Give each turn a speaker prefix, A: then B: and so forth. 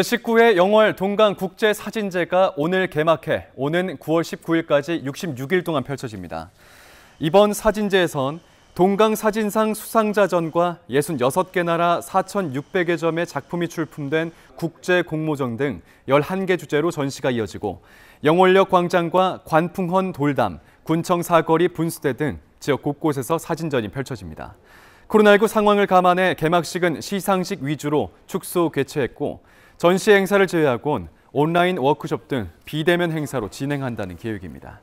A: 제19회 영월 동강국제사진제가 오늘 개막해 오는 9월 19일까지 66일 동안 펼쳐집니다. 이번 사진제에선 동강사진상 수상자전과 66개 나라 4,600여 점의 작품이 출품된 국제공모전 등 11개 주제로 전시가 이어지고 영월역 광장과 관풍헌 돌담, 군청 사거리 분수대 등 지역 곳곳에서 사진전이 펼쳐집니다. 코로나19 상황을 감안해 개막식은 시상식 위주로 축소 개최했고 전시 행사를 제외하곤 온라인 워크숍 등 비대면 행사로 진행한다는 계획입니다.